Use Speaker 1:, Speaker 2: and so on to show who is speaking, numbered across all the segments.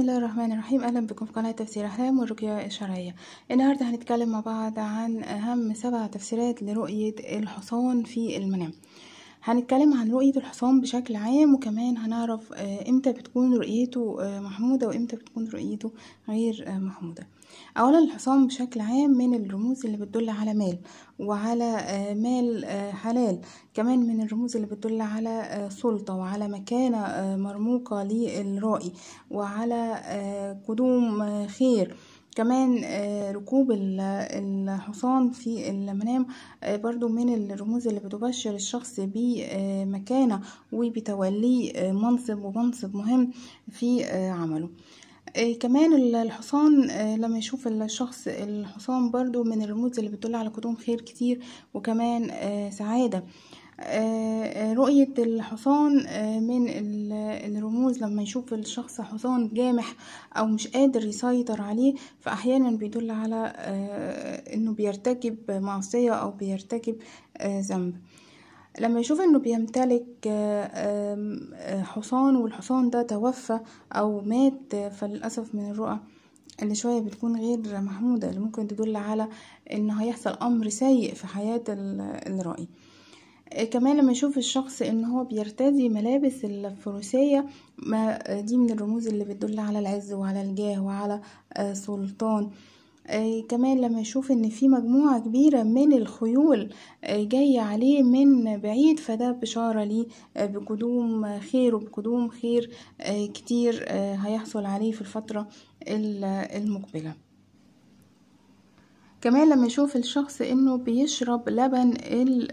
Speaker 1: بسم الله الرحمن الرحيم اهلا بكم في قناه تفسير احلام والرقيه الشرعيه النهارده هنتكلم مع بعض عن اهم سبع تفسيرات لرؤيه الحصان في المنام هنتكلم عن رؤية الحصان بشكل عام وكمان هنعرف آه، امتى بتكون رؤيته آه، محمودة وامتى بتكون رؤيته غير آه، محمودة اولا الحصان بشكل عام من الرموز اللي بتدل على مال وعلى مال حلال كمان من الرموز اللي بتدل على سلطة وعلى مكانة مرموقة للرائي وعلى قدوم خير كمان آه، ركوب الحصان في المنام آه، برضو من الرموز اللي بتبشر الشخص بمكانة آه، وبتوليه منصب ومنصب مهم في عمله كمان الحصان لما يشوف الشخص الحصان برضو من الرموز اللي بتدل على قدوم خير كتير وكمان سعادة آه، آه، رؤية الحصان آه، من الرموز لما يشوف الشخص حصان جامح أو مش قادر يسيطر عليه فأحيانا بيدل على أنه بيرتكب معصية أو بيرتكب ذنب لما يشوف انه بيمتلك حصان والحصان ده توفى او مات فللاسف من الرؤى اللي شوية بتكون غير محمودة اللي ممكن تدل على أنه هيحصل امر سيء في حياة الرأي آه، كمان لما يشوف الشخص ان هو بيرتدي ملابس الفروسية ما آه، دي من الرموز اللي بتدل على العز وعلى الجاه وعلى آه، سلطان كمان لما يشوف ان في مجموعة كبيرة من الخيول جاية عليه من بعيد فده بشارة ليه بقدوم خير وبقدوم خير كتير هيحصل عليه في الفترة المقبلة كمان لما يشوف الشخص انه بيشرب لبن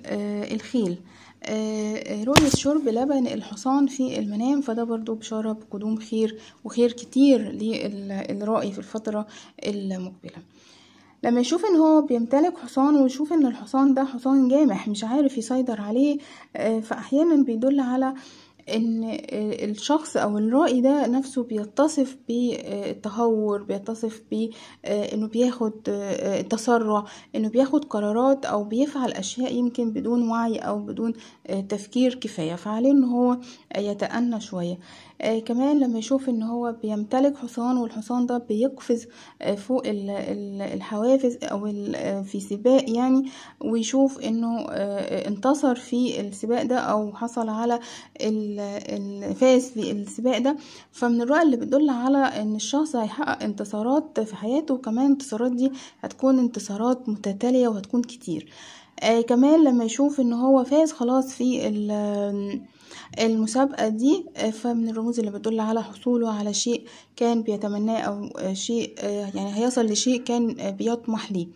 Speaker 1: آه، الخيل آه، آه، رؤية شرب لبن الحصان في المنام فده برضو بشارة بقدوم خير وخير كتير للرائي في الفترة المقبلة لما يشوف ان هو بيمتلك حصان ويشوف ان الحصان ده حصان جامح مش عارف يسيطر عليه فاحيانا بيدل على ان الشخص او الرائي ده نفسه بيتصف بالتهور بيتصف بانه بياخد تسرع انه بياخد قرارات او بيفعل اشياء يمكن بدون وعي او بدون تفكير كفايه فعليه ان هو يتأنى شويه كمان لما يشوف ان هو بيمتلك حصان والحصان ده بيقفز فوق الحوافز او في سباق يعني ويشوف انه انتصر في السباق ده او حصل على ال الفاز في السباق ده فمن الرؤى اللي بتدل على ان الشخص هيحقق انتصارات في حياته وكمان الانتصارات دي هتكون انتصارات متتالية وهتكون كتير آه كمان لما يشوف ان هو فاز خلاص في المسابقة دي آه، فمن الرموز اللي بتدل على حصوله على شيء كان بيتمناه او شيء آه، يعني هيصل لشيء كان بيطمح ليه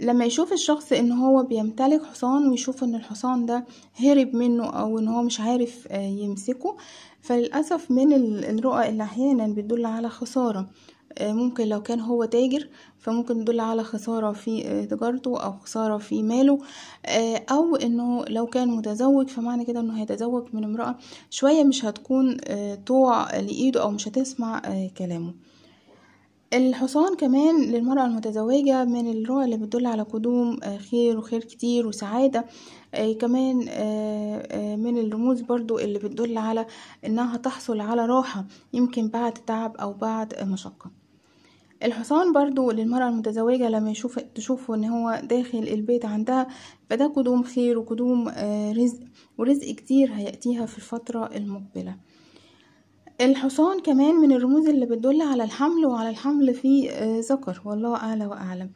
Speaker 1: لما يشوف الشخص ان هو بيمتلك حصان ويشوف ان الحصان ده هرب منه او ان هو مش عارف آه، يمسكه فللأسف من الرؤى اللي احيانا بتدل على خسارة آه، ممكن لو كان هو تاجر فممكن تدل على خسارة في آه، تجارته أو خسارة في ماله أو أنه لو كان متزوج فمعنى كده أنه هيتزوج من امرأة شوية مش هتكون طوع لإيده أو مش هتسمع كلامه الحصان كمان للمرأة المتزوجة من الرؤى اللي بتدل على قدوم آه، خير وخير كتير وسعادة آه، كمان آه، من الرموز برضو اللي بتدل على انها تحصل على راحة يمكن بعد تعب او بعد مشقة الحصان برضو للمرأة المتزوجة لما يشوف تشوفه ان هو داخل البيت عندها فده قدوم خير وقدوم رزق ورزق كتير هيأتيها في الفترة المقبلة الحصان كمان من الرموز اللي بتدل على الحمل وعلى الحمل في ذكر آه، والله أعلى وأعلم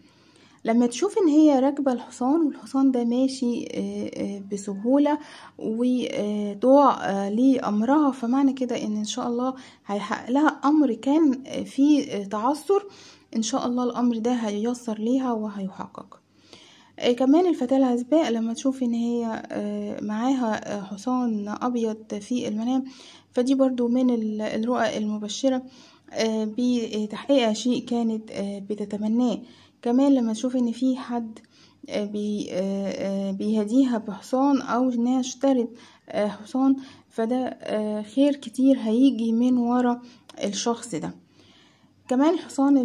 Speaker 1: لما تشوف ان هي راكبه الحصان والحصان ده ماشي آه، آه، بسهوله وطوع لامرها فمعنى كده ان ان شاء الله هيحقق لها امر كان فيه تعثر ان شاء الله الامر ده هييسر ليها وهيحقق آه، كمان الفتاة العزباء لما تشوف ان هي آه، معاها آه، حصان ابيض في المنام فدي برضو من الرؤى المبشرة بتحقيق شيء كانت بتتمناه كمان لما تشوف ان في حد بيهديها بحصان او انها اشترت حصان فده خير كتير هيجي من ورا الشخص ده كمان الحصان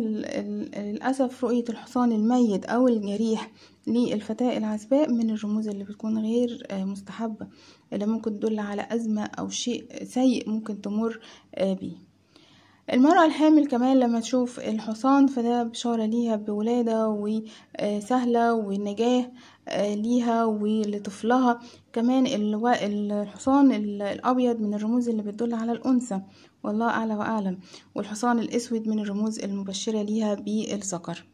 Speaker 1: للأسف رؤية الحصان الميت أو الجريح للفتاة العزباء من الرموز اللي بتكون غير آه، مستحبة اللي ممكن تدل على أزمة أو شيء سيء ممكن تمر آه، بيه المرأة الحامل كمان لما تشوف الحصان فده بشارة ليها بولادة وسهلة ونجاة آه، ليها ولطفلها كمان الحصان الأبيض من الرموز اللي بتدل على الأنثى والله أعلى وأعلم والحصان الأسود من الرموز المبشرة ليها بالذكر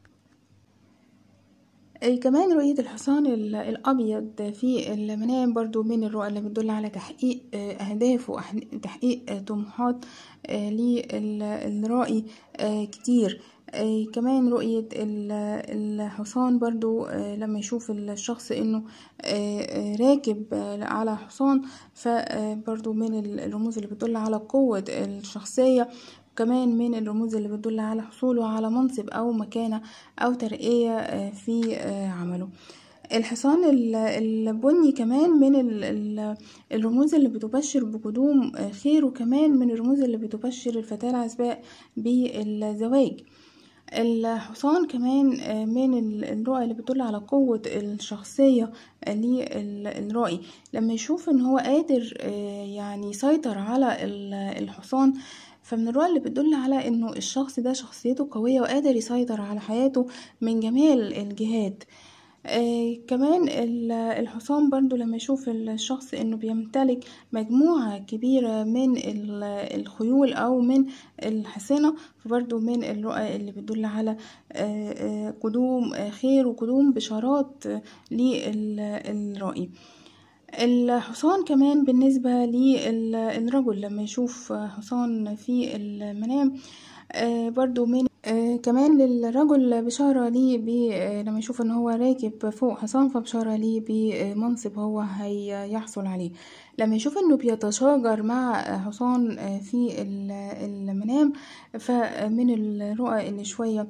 Speaker 1: إيه، كمان رؤية الحصان الأبيض في المنام برضو من الرؤى اللي بتدل على تحقيق آه، أهداف وتحقيق آه، طموحات آه، للرائي كتير إيه، كمان رؤية الحصان برضو لما يشوف الشخص انه راكب على حصان فبرضو من الرموز اللي بتدل على قوة الشخصية كمان من الرموز اللي بتدل على حصوله على منصب أو مكانة أو ترقية آه، في آه، عمله الحصان البني كمان من الرموز اللي بتبشر بقدوم آه، خير وكمان من الرموز اللي بتبشر الفتاة العزباء بالزواج الحصان كمان من الرؤى اللي بتدل على قوة الشخصية للرائي لما يشوف ان هو قادر يعني يسيطر على الحصان فمن الرؤى اللي بتدل على انه الشخص ده شخصيته قوية وقادر يسيطر على حياته من جميع الجهات آه كمان الحصان برضو لما يشوف الشخص انه بيمتلك مجموعة كبيرة من الخيول او من الحصنة فبرضو من الرؤى اللي بتدل على آه آه قدوم آه، خير وقدوم بشارات للرأي الحصان كمان بالنسبة للرجل لما يشوف حصان في المنام آه، برضو من آه، كمان للرجل بشارة ليه ب آه، لمّا يشوف إن هو راكب فوق حصان فبشارة ليه آه، بمنصب هو هيحصل عليه، لمّا يشوف إنه بيتشاجر مع حصان في المنام فمن الرؤى اللي شوية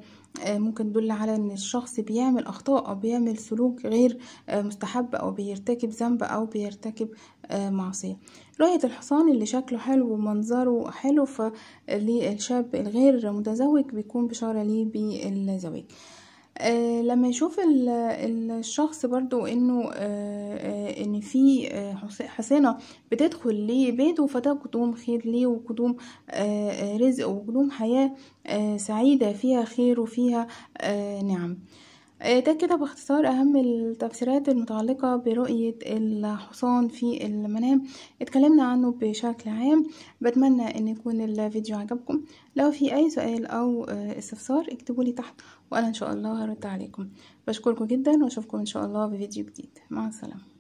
Speaker 1: ممكن تدل على إن الشخص بيعمل أخطاء أو بيعمل سلوك غير مستحب أو بيرتكب ذنب أو بيرتكب آه، معصية رؤية الحصان اللي شكله حلو ومنظره حلو فالشاب الغير متزوج بيكون بشارة ليه بالزواج آه لما يشوف الشخص برضو انه آه, آه، ان في آه، حصانه بتدخل لبيته فده قدوم خير ليه وقدوم آه رزق وقدوم حياة سعيدة فيها خير وفيها نعم آه، ده كده باختصار أهم التفسيرات المتعلقة برؤية الحصان في المنام اتكلمنا عنه بشكل عام بتمنى أن يكون الفيديو عجبكم لو في أي سؤال أو آه، استفسار اكتبولي تحت وأنا إن شاء الله هرد عليكم بشكركم جدا وأشوفكم إن شاء الله بفيديو جديد مع السلامة